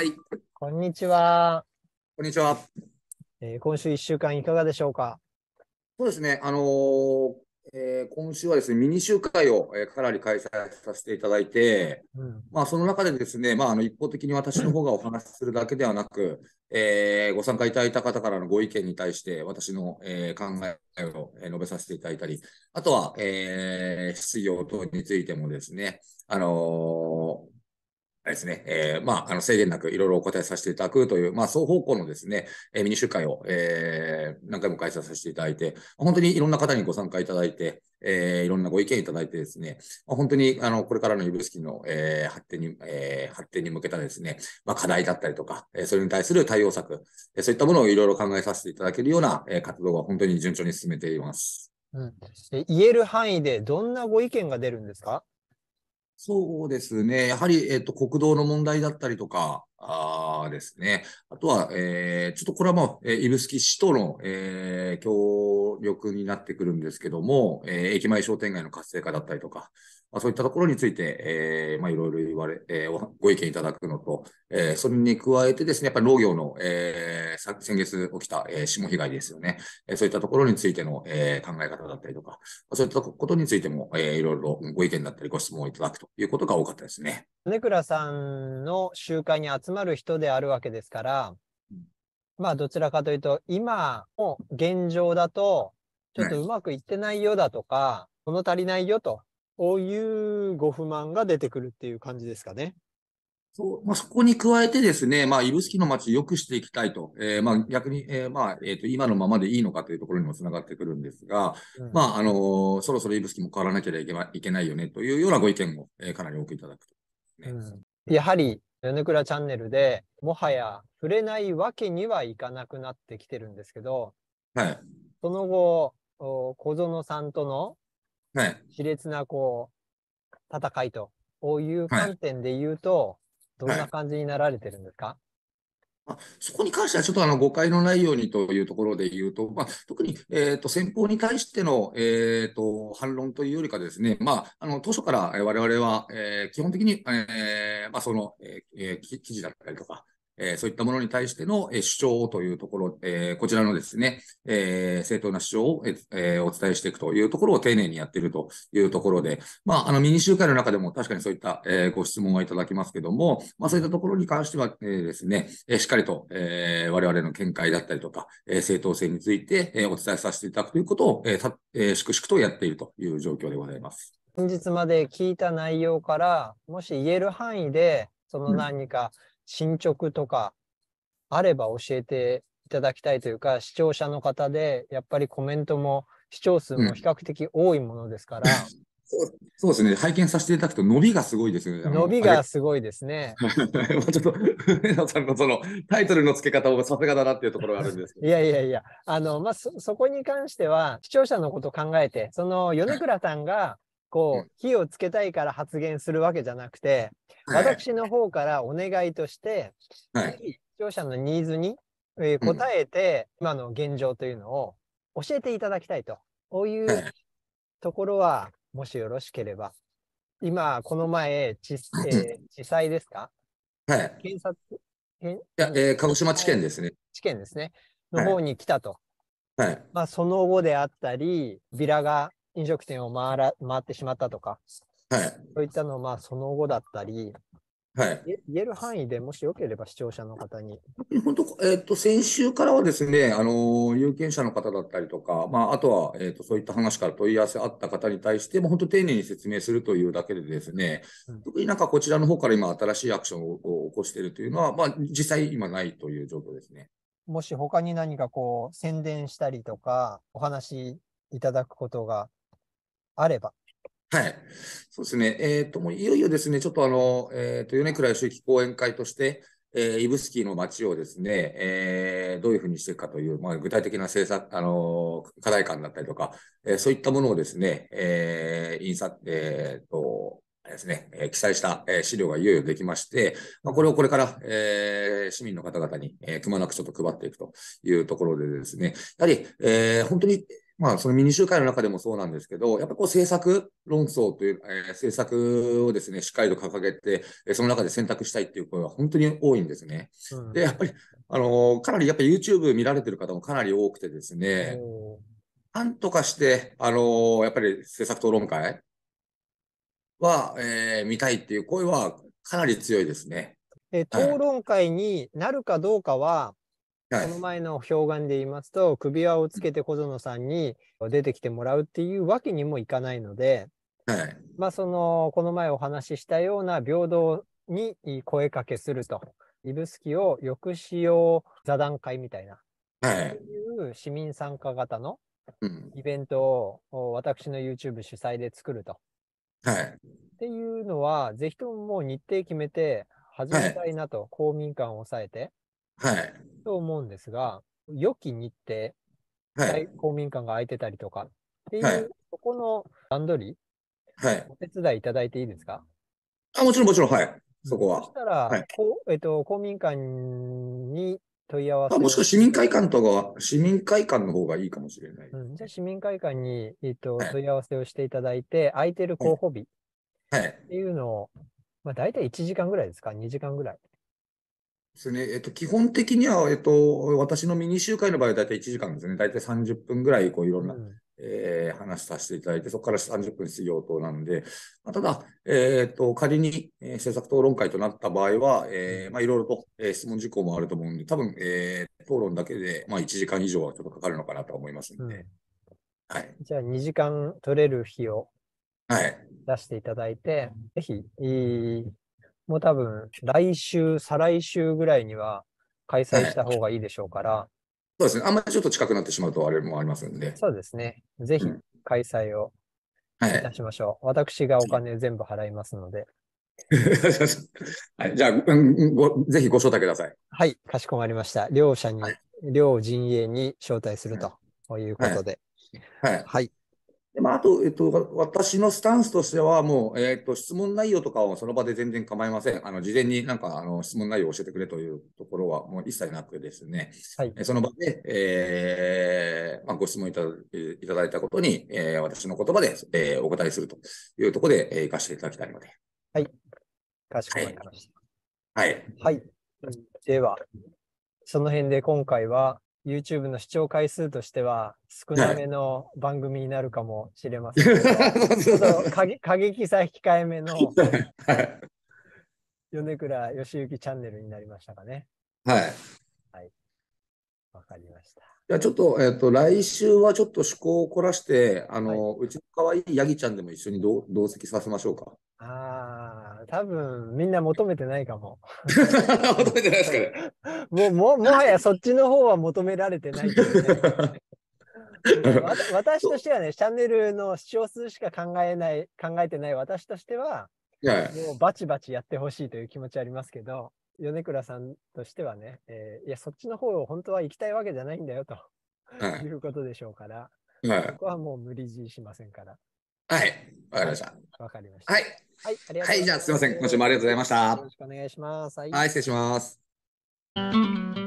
はい。こんにちは。こんにちは。えー、今週1週間いかがでしょうか。そうですね。あのー、えー、今週はですね、ミニ集会を、えー、かなり開催させていただいて、うん、まあ、その中でですね、まあ、あの一方的に私の方がお話しするだけではなく、えー、ご参加いただいた方からのご意見に対して私の、えー、考えを、述べさせていただいたり、あとは、えー、疑応答についてもですね、あのあれですね、えー、まあ、あの、制限なくいろいろお答えさせていただくという、まあ、双方向のですね、えー、ミニ集会を、えー、何回も開催させていただいて、本当にいろんな方にご参加いただいて、えー、いろんなご意見いただいてですね、まあ、本当に、あの、これからの指宿の、えー、発展に、えー、発展に向けたですね、まあ、課題だったりとか、えー、それに対する対応策、えー、そういったものをいろいろ考えさせていただけるような、えー、活動が本当に順調に進めています。うん、言える範囲でどんなご意見が出るんですかそうですね。やはり、えっ、と、国道の問題だったりとか、あですね。あとは、えー、ちょっとこれはもう、えー、スキ市との、えー、協力になってくるんですけども、えー、駅前商店街の活性化だったりとか、まあ、そういったところについて、えー、まあ、いろいろ言われ、えー、ご意見いただくのと、えー、それに加えてですね、やっぱり農業の、えー、先月起きた、えー、霜被害ですよね、えー、そういったところについての、えー、考え方だったりとか、そういったことについても、えー、いろいろご意見だったりご質問をいただくということが多かったですね。根倉さんの集会に集まる人であるわけですから、まあ、どちらかというと、今の現状だと、ちょっとうまくいってないよだとか、物、足りないよとういうご不満が出てくるっていう感じですかね。そうまあ、そこに加えてですね、まあ、指宿の街を良くしていきたいと、えー、まあ、逆に、えー、まあ、えっ、ー、と、今のままでいいのかというところにもつながってくるんですが、うん、まあ、あのそろそろ指宿も変わらなければいけないよねというようなご意見を、えかなり多くいただくと、ね、うん、やはり、米倉チャンネルでもはや触れないわけにはいかなくなってきてるんですけど、はい、その後、小園さんとのはい、熾烈なこう戦いという観点で言うと、どんな感じになられてるんですか、まあ、そこに関してはちょっとあの誤解のないようにというところで言うと、まあ、特に、えー、と先方に対しての、えー、と反論というよりかですね、まあ、あの当初から我々は、えー、基本的に、えーまあ、その、えー、記事だったりとか、えー、そういったものに対しての、えー、主張というところ、えー、こちらのですね、え正当な主張を、えお伝えしていくというところを丁寧にやっているというところで、まあ、あのミニ集会の中でも確かにそういった、えご質問はいただきますけども、まあ、そういったところに関しては、えですね、えしっかりと、え我々の見解だったりとか、え正当性について、えお伝えさせていただくということを、ええ粛々とやっているという状況でございます。本日まで聞いた内容から、もし言える範囲で、その何か、うん進捗とかあれば教えていただきたいというか、視聴者の方で、やっぱりコメントも視聴数も比較的多いものですから。うん、そうですね、拝見させていただくと、伸びがすごいですね。伸びがすごいですね。ちょっと、上野さんのそのタイトルの付け方をさすがだなっていうところがあるんですいやいやいや、あの、まあそ、そこに関しては、視聴者のことを考えて、その米倉さんが、こう、火をつけたいから発言するわけじゃなくて、私の方からお願いとして、はい、視聴者のニーズに、えー、答えて、今の現状というのを教えていただきたいと。こういうところは、もしよろしければ。今、この前、地,、えー、地裁ですかはい。検察いや、えー、鹿児島地検ですね。地検ですね。の方に来たと。はい。はい、まあ、その後であったり、ビラが飲食店を回ら回ってしまったとか、はい、そういったのまあその後だったり、はい、言える範囲でもしよければ視聴者の方に。本当、えーと、先週からはですね、あの有権者の方だったりとか、まあ、あとは、えーと、そういった話から問い合わせあった方に対して、も本当、丁寧に説明するというだけでですね、うん、特になんかこちらの方から今、新しいアクションを起こしているというのは、まあ、実際今ないという状況ですね。もし他に何かこう宣伝したりとか、お話いただくことがあれば。はい。そうですね。えっ、ー、と、もういよいよですね、ちょっとあの、えっ、ー、と、米倉周期講演会として、えー、イブスキーの街をですね、えー、どういうふうにしていくかという、まあ、具体的な政策、あのー、課題感だったりとか、えー、そういったものをですね、えー、印刷、えー、と、ですね、えー、記載した、えー、資料がいよいよできまして、まあ、これをこれから、えー、市民の方々に、えー、くまなくちょっと配っていくというところでですね、やはり、えー、本当にまあ、そのミニ集会の中でもそうなんですけど、やっぱこう政策論争という、えー、政策をですね、しっかりと掲げて、その中で選択したいっていう声は本当に多いんですね。うん、で、やっぱり、あのー、かなりやっぱ YouTube 見られてる方もかなり多くてですね、なんとかして、あのー、やっぱり政策討論会は、えー、見たいっていう声はかなり強いですね。え討論会になるかどうかは、はい、この前の表現で言いますと、首輪をつけて小園さんに出てきてもらうっていうわけにもいかないので、はい、まあその、この前お話ししたような平等に声かけすると、指宿を抑止用座談会みたいな、はい、いう市民参加型のイベントを私の YouTube 主催で作ると。はい、っていうのは、ぜひとももう日程決めて始めたいなと、公民館を抑えて。はい。と思うんですが、よき日程、はい、公民館が空いてたりとかっていう、はい、そこの段取り、はい、お手伝いいただいていいですかあもちろん、もちろん、はい、そこは。そしたら、はいこえっと、公民館に問い合わせ。もしくは市民会館とか、市民会館の方がいいかもしれない。うん、じゃあ、市民会館に、えっと、問い合わせをしていただいて、空いてる候補日っていうのを、まあ、大体1時間ぐらいですか、2時間ぐらい。ですね。えっと、基本的には、えっと、私のミニ集会の場合は大体1時間ですね。大体30分ぐらい、こう、いろんな、うん、えー、話させていただいて、そこから30分質疑応答なんで、まあ、ただ、えー、っと、仮に、えー、政策討論会となった場合は、えー、まあ、いろいろと、えー、質問事項もあると思うんで、多分、えー、討論だけで、まあ、1時間以上はちょっとかかるのかなと思いますので、うん、はい。じゃあ、2時間取れる日をはい、出していただいて、ぜひ、もう多分、来週、再来週ぐらいには開催した方がいいでしょうから。そうですね。あんまりちょっと近くなってしまうと、あれもありますんで。そうですね。ぜひ、開催をいたしましょう。うんはい、私がお金全部払いますので。はい、じゃあ、うんご、ぜひご招待ください。はい、かしこまりました。両者に、はい、両陣営に招待するということで。はい。はい、はいまあ、あと、えっと、私のスタンスとしては、もう、えっと、質問内容とかをその場で全然構いません。あの、事前になんか、あの、質問内容を教えてくれというところは、もう一切なくですね、はい、その場で、えー、まあ、ご質問いただいたことに、えー、私の言葉で、えー、お答えするというところで、えー、行かせていただきたいので。はい。かしこまりました。はい。はい。はい、では、その辺で今回は、YouTube の視聴回数としては少なめの番組になるかもしれません、ね。は過激さ控えめの米倉義行チャンネルになりましたかね。はい。わかりました。じゃちょっと、えっ、と、来週はちょっと趣向を凝らして、あの、はい、うちの可愛いヤギちゃんでも一緒に同同席させましょうか。ああ、多分みんな求めてないかも。求めてないですかね。もう、も、もはやそっちの方は求められてない、ね 私としてはね、チャンネルの視聴数しか考えない、考えてない私としては、もうバチバチやってほしいという気持ちありますけど、米倉さんとしてはね、えー、いや、そっちの方を本当は行きたいわけじゃないんだよと、はい、いうことでしょうから、はい、ここはもう無理強いしませんから。はい、わかりました。わ、かりました。はい、はい、ありがとうございます。はい、じゃあすみません、今週もありがとうございました。よろしくお願いします。はい、はい、失礼します。